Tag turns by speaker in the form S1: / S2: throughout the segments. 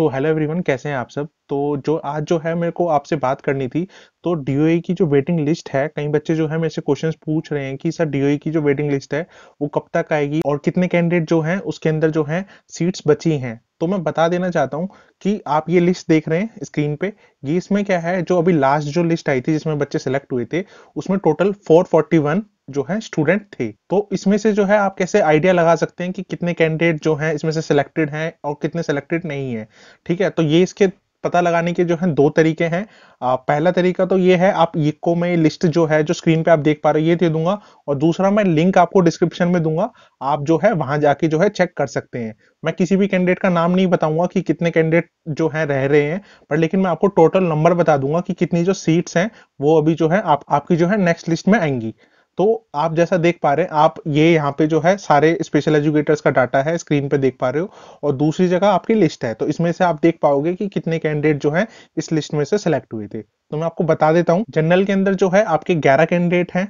S1: so hello everyone कैसे हैं आप सब तो जो आज जो है मेरे को आपसे बात करनी थी तो डी की जो वेटिंग लिस्ट है कई बच्चे जो है मेरे से क्वेश्चंस पूछ रहे हैं कि सर डी की जो वेटिंग लिस्ट है वो कब तक आएगी और कितने कैंडिडेट जो हैं उसके अंदर जो है सीट्स बची हैं तो मैं बता देना चाहता हूँ कि आप ये लिस्ट देख रहे हैं स्क्रीन पे ये इसमें क्या है जो अभी लास्ट जो लिस्ट आई थी जिसमें बच्चे सिलेक्ट हुए थे उसमें टोटल 441 जो है स्टूडेंट थे तो इसमें से जो है आप कैसे आइडिया लगा सकते हैं कि कितने कैंडिडेट जो है इसमें से सिलेक्टेड हैं और कितने सिलेक्टेड नहीं है ठीक है तो ये इसके पता लगाने के जो है दो तरीके हैं पहला तरीका तो ये है आप इको में लिस्ट जो है जो स्क्रीन पे आप देख पा रहे ये दे दूंगा और दूसरा मैं लिंक आपको डिस्क्रिप्शन में दूंगा आप जो है वहां जाके जो है चेक कर सकते हैं मैं किसी भी कैंडिडेट का नाम नहीं बताऊंगा कि कितने कैंडिडेट जो है रह रहे हैं पर लेकिन मैं आपको टोटल नंबर बता दूंगा कि कितनी जो सीट्स हैं वो अभी जो है आप, आपकी जो है नेक्स्ट लिस्ट में आएंगी तो आप जैसा देख पा रहे हैं आप ये यहाँ पे जो है सारे स्पेशल एजुकेटर्स का डाटा है स्क्रीन पे देख पा रहे हो और दूसरी जगह आपकी लिस्ट है तो इसमें से आप देख पाओगे कि कितने कैंडिडेट जो है इस लिस्ट में से सिलेक्ट हुए थे तो मैं आपको बता देता हूँ जनरल के अंदर जो है आपके ग्यारह कैंडिडेट हैं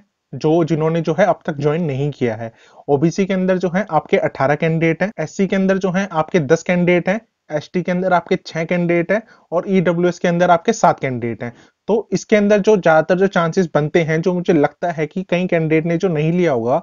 S1: जो जिन्होंने जो है अब तक ज्वाइन नहीं किया है ओबीसी के अंदर जो है आपके अठारह कैंडिडेट हैं एससी के अंदर जो है आपके दस कैंडिडेट हैं एसटी के अंदर आपके छह कैंडिडेट हैं और ईडब्ल्यूएस e के अंदर आपके सात कैंडिडेट हैं तो इसके अंदर जो ज्यादातर जो चांसेस बनते हैं जो मुझे लगता है कि कई कैंडिडेट ने जो नहीं लिया होगा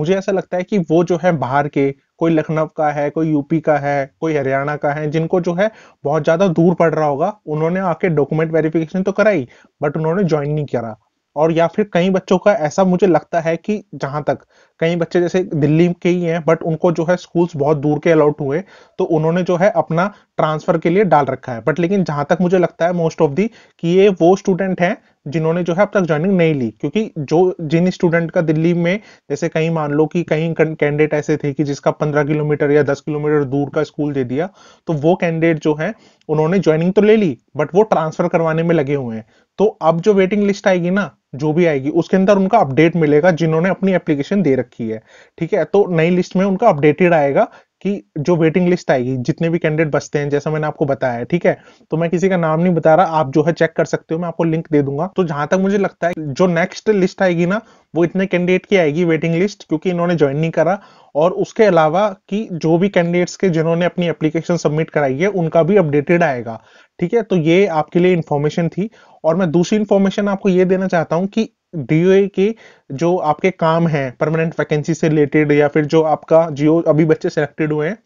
S1: मुझे ऐसा लगता है कि वो जो है बाहर के कोई लखनऊ का है कोई यूपी का है कोई हरियाणा का है जिनको जो है बहुत ज्यादा दूर पड़ रहा होगा उन्होंने आके डॉक्यूमेंट वेरिफिकेशन तो कराई बट उन्होंने ज्वाइन नहीं करा और या फिर कई बच्चों का ऐसा मुझे लगता है कि जहां तक कई बच्चे जैसे दिल्ली के ही हैं बट उनको जो है स्कूल्स बहुत दूर के अलाउट हुए तो उन्होंने जो है अपना ट्रांसफर के लिए डाल रखा है बट लेकिन जहां तक मुझे लगता है मोस्ट ऑफ दी कि ये वो स्टूडेंट हैं जिन्होंने जो है अब तक ज्वाइनिंग नहीं ली क्योंकि जो जिन स्टूडेंट का दिल्ली में जैसे कहीं मान लो कि कहीं कैंडिडेट ऐसे थे कि जिसका पंद्रह किलोमीटर या दस किलोमीटर दूर का स्कूल दे दिया तो वो कैंडिडेट जो है उन्होंने ज्वाइनिंग तो ले ली बट वो ट्रांसफर करवाने में लगे हुए हैं तो अब जो वेटिंग लिस्ट आएगी ना जो भी आएगी उसके अंदर उनका अपडेट मिलेगा जिन्होंने अपनी एप्लीकेशन दे रखी है ठीक है तो नई लिस्ट में उनका अपडेटेड आएगा कि जो वेटिंग लिस्ट आएगी जितने भी कैंडिडेट बचते हैं जैसा मैंने आपको बताया है ठीक है तो मैं किसी का नाम नहीं बता रहा आप जो है चेक कर सकते हो मैं आपको लिंक दे दूंगा तो जहां तक मुझे लगता है जो नेक्स्ट लिस्ट आएगी ना वो इतने कैंडिडेट की आएगी वेटिंग लिस्ट क्योंकि इन्होंने ज्वाइन नहीं करा और उसके अलावा कि जो भी कैंडिडेट्स के जिन्होंने अपनी एप्लीकेशन सबमिट कराई है उनका भी अपडेटेड आएगा ठीक है तो ये आपके लिए इन्फॉर्मेशन थी और मैं दूसरी इन्फॉर्मेशन आपको ये देना चाहता हूँ कि डीओए के जो आपके काम हैं परमानेंट वैकेंसी से रिलेटेड या फिर जो आपका जियो अभी बच्चे सिलेक्टेड हुए हैं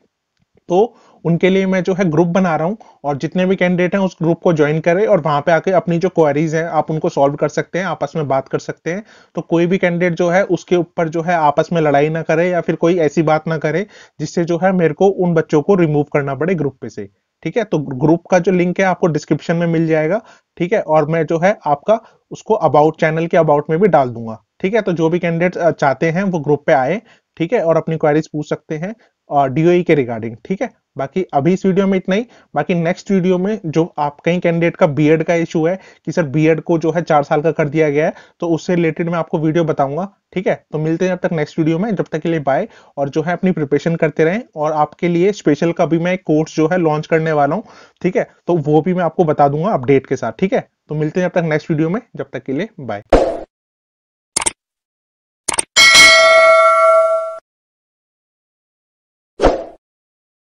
S1: तो उनके लिए मैं जो है ग्रुप बना रहा हूँ और जितने भी कैंडिडेट हैं उस ग्रुप को ज्वाइन करें और वहां पे आके अपनी जो क्वेरीज हैं आप उनको सॉल्व कर सकते हैं आपस में बात कर सकते हैं तो कोई भी कैंडिडेट जो है उसके ऊपर जो है आपस में लड़ाई ना करे या फिर कोई ऐसी बात ना करे जिससे जो है मेरे को उन बच्चों को रिमूव करना पड़े ग्रुप पे से ठीक है तो ग्रुप का जो लिंक है आपको डिस्क्रिप्शन में मिल जाएगा ठीक है और मैं जो है आपका उसको अबाउट चैनल के अबाउट में भी डाल दूंगा ठीक है तो जो भी कैंडिडेट चाहते हैं वो ग्रुप पे आए ठीक है और अपनी क्वारीज पूछ सकते हैं डीओई e के रिगार्डिंग ठीक है बाकी अभी इस वीडियो में इतना ही बाकी नेक्स्ट वीडियो में जो आप कई कैंडिडेट का बीएड का इशू है कि सर बीएड को जो है चार साल का कर दिया गया है तो उससे रिलेटेड मैं आपको वीडियो बताऊंगा ठीक है तो मिलते हैं जब तक नेक्स्ट वीडियो में जब तक के लिए बाय और जो है अपनी प्रिपरेशन करते रहें और आपके लिए स्पेशल का भी मैं कोर्स जो है लॉन्च करने वाला हूँ ठीक है तो वो भी मैं आपको बता दूंगा अपडेट के साथ ठीक है तो मिलते हैं जब तक नेक्स्ट वीडियो में जब तक के लिए बाय